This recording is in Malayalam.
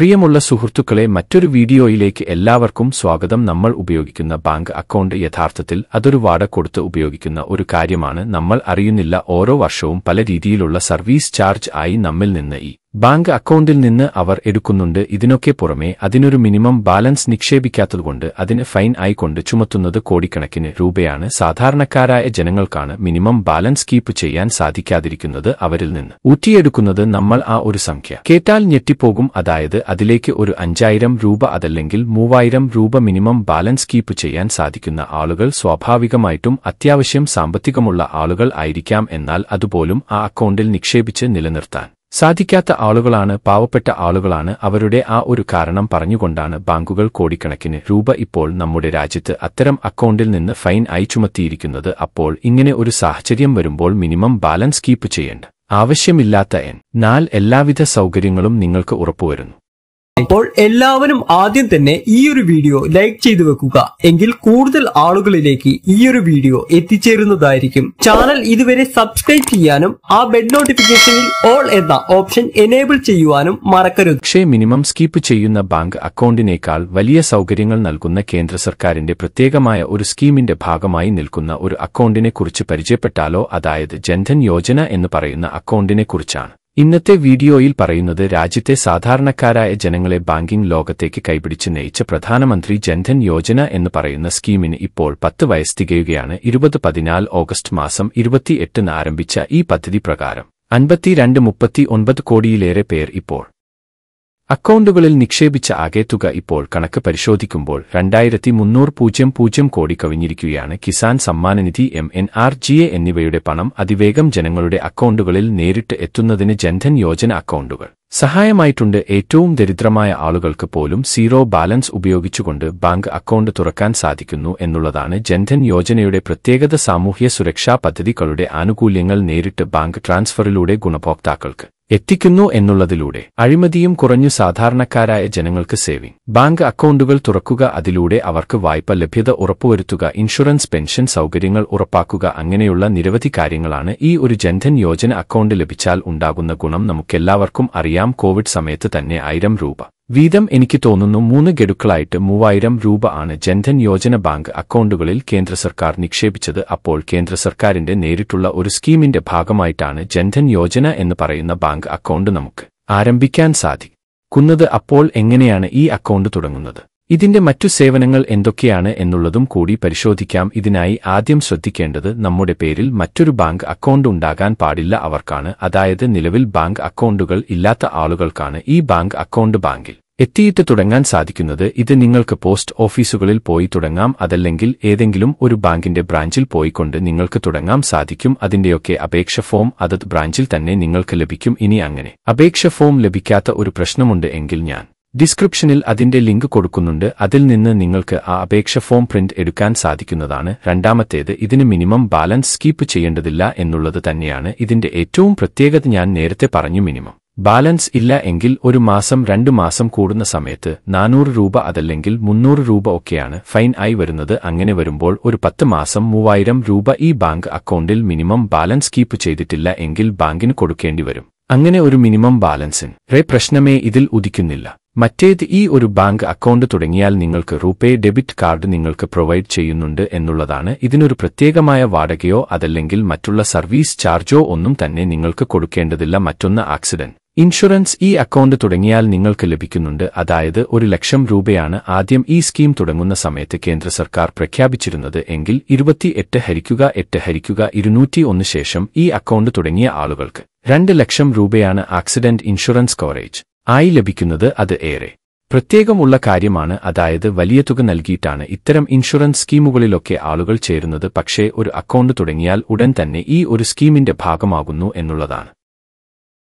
പ്രിയമുള്ള സുഹൃത്തുക്കളെ മറ്റൊരു വീഡിയോയിലേക്ക് എല്ലാവർക്കും സ്വാഗതം നമ്മൾ ഉപയോഗിക്കുന്ന ബാങ്ക് അക്കൗണ്ട് യഥാർത്ഥത്തിൽ അതൊരു വാട കൊടുത്ത് ഉപയോഗിക്കുന്ന ഒരു കാര്യമാണ് നമ്മൾ അറിയുന്നില്ല ഓരോ വർഷവും പല രീതിയിലുള്ള സർവീസ് ചാർജ് ആയി നമ്മിൽ നിന്ന് ഈ ബാങ്ക് അക്കൗണ്ടിൽ നിന്ന് അവർ എടുക്കുന്നുണ്ട് ഇതിനൊക്കെ പുറമെ അതിനൊരു മിനിമം ബാലൻസ് നിക്ഷേപിക്കാത്തതുകൊണ്ട് അതിന് ഫൈൻ ആയിക്കൊണ്ട് ചുമത്തുന്നത് കോടിക്കണക്കിന് രൂപയാണ് സാധാരണക്കാരായ ജനങ്ങൾക്കാണ് മിനിമം ബാലൻസ് കീപ്പ് ചെയ്യാൻ സാധിക്കാതിരിക്കുന്നത് അവരിൽ നിന്ന് ഊറ്റിയെടുക്കുന്നത് നമ്മൾ ആ ഒരു സംഖ്യ കേട്ടാൽ ഞെട്ടിപ്പോകും അതായത് അതിലേക്ക് ഒരു അഞ്ചായിരം രൂപ അതല്ലെങ്കിൽ മൂവായിരം രൂപ മിനിമം ബാലൻസ് കീപ്പ് ചെയ്യാൻ സാധിക്കുന്ന ആളുകൾ സ്വാഭാവികമായിട്ടും അത്യാവശ്യം സാമ്പത്തികമുള്ള ആളുകൾ ആയിരിക്കാം എന്നാൽ അതുപോലും ആ അക്കൗണ്ടിൽ നിക്ഷേപിച്ച് നിലനിർത്താൻ സാധിക്കാത്ത ആളുകളാണ് പാവപ്പെട്ട ആളുകളാണ് അവരുടെ ആ ഒരു കാരണം പറഞ്ഞുകൊണ്ടാണ് ബാങ്കുകൾ കോടിക്കണക്കിന് രൂപ ഇപ്പോൾ നമ്മുടെ രാജ്യത്ത് അത്തരം അക്കൗണ്ടിൽ നിന്ന് ഫൈൻ ആയി ചുമത്തിയിരിക്കുന്നത് അപ്പോൾ ഇങ്ങനെ ഒരു സാഹചര്യം വരുമ്പോൾ മിനിമം ബാലൻസ് കീപ്പ് ചെയ്യേണ്ട ആവശ്യമില്ലാത്ത എൻ നാൽ എല്ലാവിധ സൗകര്യങ്ങളും നിങ്ങൾക്ക് ഉറപ്പുവരുന്നു അപ്പോൾ എല്ലാവരും ആദ്യം തന്നെ ഈ ഒരു വീഡിയോ ലൈക്ക് ചെയ്തു വെക്കുക എങ്കിൽ കൂടുതൽ ആളുകളിലേക്ക് ഈ ഒരു വീഡിയോ എത്തിച്ചേരുന്നതായിരിക്കും ചാനൽ ഇതുവരെ സബ്സ്ക്രൈബ് ചെയ്യാനും ആ ബെഡ് നോട്ടിഫിക്കേഷനിൽ ഓൾ എന്ന ഓപ്ഷൻ എനേബിൾ ചെയ്യുവാനും മറക്കരുത് പക്ഷേ മിനിമം സ്കീപ്പ് ചെയ്യുന്ന ബാങ്ക് അക്കൗണ്ടിനേക്കാൾ വലിയ സൗകര്യങ്ങൾ നൽകുന്ന കേന്ദ്ര സർക്കാരിന്റെ പ്രത്യേകമായ ഒരു സ്കീമിന്റെ ഭാഗമായി നിൽക്കുന്ന ഒരു അക്കൗണ്ടിനെക്കുറിച്ച് പരിചയപ്പെട്ടാലോ അതായത് ജൻധൻ യോജന എന്ന് പറയുന്ന അക്കൗണ്ടിനെക്കുറിച്ചാണ് ഇന്നത്തെ വീഡിയോയിൽ പറയുന്നത് രാജ്യത്തെ സാധാരണക്കാരായ ജനങ്ങളെ ബാങ്കിംഗ് ലോകത്തേക്ക് കൈപിടിച്ച് നയിച്ച പ്രധാനമന്ത്രി ജൻധൻ യോജന എന്ന് പറയുന്ന സ്കീമിന് ഇപ്പോൾ പത്ത് വയസ്സ് തികയുകയാണ് ഇരുപത് പതിനാല് ഓഗസ്റ്റ് മാസം ഇരുപത്തിയെട്ടിന് ആരംഭിച്ച ഈ പദ്ധതി പ്രകാരം അൻപത്തിരണ്ട് മുപ്പത്തി ഒൻപത് കോടിയിലേറെ പേർ ഇപ്പോൾ അക്കൗണ്ടുകളിൽ നിക്ഷേപിച്ച ആകെ തുക ഇപ്പോൾ കണക്ക് പരിശോധിക്കുമ്പോൾ രണ്ടായിരത്തി മുന്നൂറ് പൂജ്യം പൂജ്യം കോടി കവിഞ്ഞിരിക്കുകയാണ് Kisan Sammannidhi M N R G A എന്നിവയുടെ പണം അതിവേഗം ജനങ്ങളുടെ അക്കൗണ്ടുകളിൽ നേരിട്ട് എത്തുന്നതിന് ജൻധൻ യോജന അക്കൗണ്ടുകൾ സഹായമായിട്ടുണ്ട് ഏറ്റവും ദരിദ്രമായ ആളുകൾക്ക് പോലും സീറോ ബാലൻസ് ഉപയോഗിച്ചുകൊണ്ട് ബാങ്ക് അക്കൗണ്ട് തുറക്കാൻ സാധിക്കുന്നു എന്നുള്ളതാണ് ജൻധൻ യോജനയുടെ പ്രത്യേകത സാമൂഹ്യ സുരക്ഷാ പദ്ധതികളുടെ ആനുകൂല്യങ്ങൾ നേരിട്ട് ബാങ്ക് ട്രാൻസ്ഫറിലൂടെ ഗുണഭോക്താക്കൾക്ക് എത്തിക്കുന്നു എന്നുള്ളതിലൂടെ അഴിമതിയും കുറഞ്ഞു സാധാരണക്കാരായ ജനങ്ങൾക്ക് സേവിംഗ് ബാങ്ക് അക്കൗണ്ടുകൾ തുറക്കുക അതിലൂടെ അവർക്ക് വായ്പ ലഭ്യത ഉറപ്പുവരുത്തുക ഇൻഷുറൻസ് പെൻഷൻ സൗകര്യങ്ങൾ ഉറപ്പാക്കുക അങ്ങനെയുള്ള നിരവധി കാര്യങ്ങളാണ് ഈ ഒരു ജൻധൻ യോജന അക്കൗണ്ട് ലഭിച്ചാൽ ഉണ്ടാകുന്ന ഗുണം നമുക്കെല്ലാവർക്കും അറിയാം കോവിഡ് സമയത്ത് തന്നെ ആയിരം രൂപ വീതം എനിക്ക് തോന്നുന്നു മൂന്ന് ഗഡുക്കളായിട്ട് മൂവായിരം രൂപ ആണ് ജൻധൻ യോജന ബാങ്ക് അക്കൗണ്ടുകളിൽ കേന്ദ്ര സർക്കാർ നിക്ഷേപിച്ചത് അപ്പോൾ കേന്ദ്ര സർക്കാരിന്റെ നേരിട്ടുള്ള ഒരു സ്കീമിന്റെ ഭാഗമായിട്ടാണ് ജൻധൻ യോജന എന്ന് പറയുന്ന ബാങ്ക് അക്കൗണ്ട് നമുക്ക് ആരംഭിക്കാൻ സാധിക്കുന്നത് അപ്പോൾ എങ്ങനെയാണ് ഈ അക്കൗണ്ട് തുടങ്ങുന്നത് ഇതിന്റെ മറ്റു സേവനങ്ങൾ എന്തൊക്കെയാണ് എന്നുള്ളതും കൂടി പരിശോധിക്കാം ഇതിനായി ആദ്യം ശ്രദ്ധിക്കേണ്ടത് നമ്മുടെ പേരിൽ മറ്റൊരു ബാങ്ക് അക്കൗണ്ട് ഉണ്ടാകാൻ പാടില്ല അവർക്കാണ് അതായത് നിലവിൽ ബാങ്ക് അക്കൗണ്ടുകൾ ഇല്ലാത്ത ആളുകൾക്കാണ് ഈ ബാങ്ക് അക്കൗണ്ട് ബാങ്കിൽ എത്തിയിട്ട് തുടങ്ങാൻ സാധിക്കുന്നത് ഇത് നിങ്ങൾക്ക് പോസ്റ്റ് ഓഫീസുകളിൽ പോയി തുടങ്ങാം അതല്ലെങ്കിൽ ഏതെങ്കിലും ഒരു ബാങ്കിന്റെ ബ്രാഞ്ചിൽ പോയിക്കൊണ്ട് നിങ്ങൾക്ക് തുടങ്ങാം സാധിക്കും അതിന്റെയൊക്കെ അപേക്ഷ ഫോം അതത് ബ്രാഞ്ചിൽ തന്നെ നിങ്ങൾക്ക് ലഭിക്കും ഇനി അങ്ങനെ അപേക്ഷ ഫോം ലഭിക്കാത്ത ഒരു പ്രശ്നമുണ്ട് എങ്കിൽ ഞാൻ ഡിസ്ക്രിപ്ഷനിൽ അതിന്റെ ലിങ്ക് കൊടുക്കുന്നുണ്ട് അതിൽ നിന്ന് നിങ്ങൾക്ക് ആ അപേക്ഷ ഫോം പ്രിന്റ് എടുക്കാൻ സാധിക്കുന്നതാണ് രണ്ടാമത്തേത് ഇതിന് മിനിമം ബാലൻസ് സ്കീപ്പ് ചെയ്യേണ്ടതില്ല എന്നുള്ളത് തന്നെയാണ് ഇതിന്റെ ഏറ്റവും പ്രത്യേകത ഞാൻ നേരത്തെ പറഞ്ഞു മിനിമം ബാലൻസ് ഇല്ല എങ്കിൽ ഒരു മാസം രണ്ടു മാസം കൂടുന്ന സമയത്ത് നാനൂറ് രൂപ അതല്ലെങ്കിൽ മുന്നൂറ് രൂപ ഒക്കെയാണ് ഫൈൻ ആയി വരുന്നത് അങ്ങനെ വരുമ്പോൾ ഒരു പത്ത് മാസം മൂവായിരം രൂപ ഈ ബാങ്ക് അക്കൗണ്ടിൽ മിനിമം ബാലൻസ് കീപ്പ് ചെയ്തിട്ടില്ല എങ്കിൽ ബാങ്കിന് കൊടുക്കേണ്ടി വരും അങ്ങനെ ഒരു മിനിമം ബാലൻസിൻ റേ പ്രശ്നമേ ഇതിൽ ഉദിക്കുന്നില്ല മറ്റേത് ഈ ഒരു ബാങ്ക് അക്കൗണ്ട് തുടങ്ങിയാൽ നിങ്ങൾക്ക് റൂപേ ഡെബിറ്റ് കാർഡ് നിങ്ങൾക്ക് പ്രൊവൈഡ് ചെയ്യുന്നുണ്ട് എന്നുള്ളതാണ് ഇതിനൊരു പ്രത്യേകമായ വാടകയോ അതല്ലെങ്കിൽ മറ്റുള്ള സർവീസ് ചാർജോ ഒന്നും തന്നെ നിങ്ങൾക്ക് കൊടുക്കേണ്ടതില്ല മറ്റൊന്ന് ആക്സിഡന്റ് ഇൻഷുറൻസ് ഈ അക്കൗണ്ട് തുടങ്ങിയാൽ നിങ്ങൾക്ക് ലഭിക്കുന്നുണ്ട് അതായത് ഒരു ലക്ഷം രൂപയാണ് ആദ്യം ഈ സ്കീം തുടങ്ങുന്ന സമയത്ത് കേന്ദ്ര സർക്കാർ പ്രഖ്യാപിച്ചിരുന്നത് എങ്കിൽ ഇരുപത്തിയെട്ട് ഹരിക്കുക എട്ട് ഹരിക്കുക ഇരുന്നൂറ്റി ഒന്ന് ശേഷം ഈ അക്കൗണ്ട് തുടങ്ങിയ ആളുകൾക്ക് രണ്ട് ലക്ഷം രൂപയാണ് ആക്സിഡന്റ് ഇൻഷുറൻസ് കവറേജ് ആയി ലഭിക്കുന്നത് അത് ഏറെ പ്രത്യേകമുള്ള കാര്യമാണ് അതായത് വലിയ തുക നൽകിയിട്ടാണ് ഇത്തരം ഇൻഷുറൻസ് സ്കീമുകളിലൊക്കെ ആളുകൾ ചേരുന്നത് പക്ഷേ ഒരു അക്കൗണ്ട് തുടങ്ങിയാൽ ഉടൻ തന്നെ ഈ ഒരു സ്കീമിന്റെ ഭാഗമാകുന്നു എന്നുള്ളതാണ്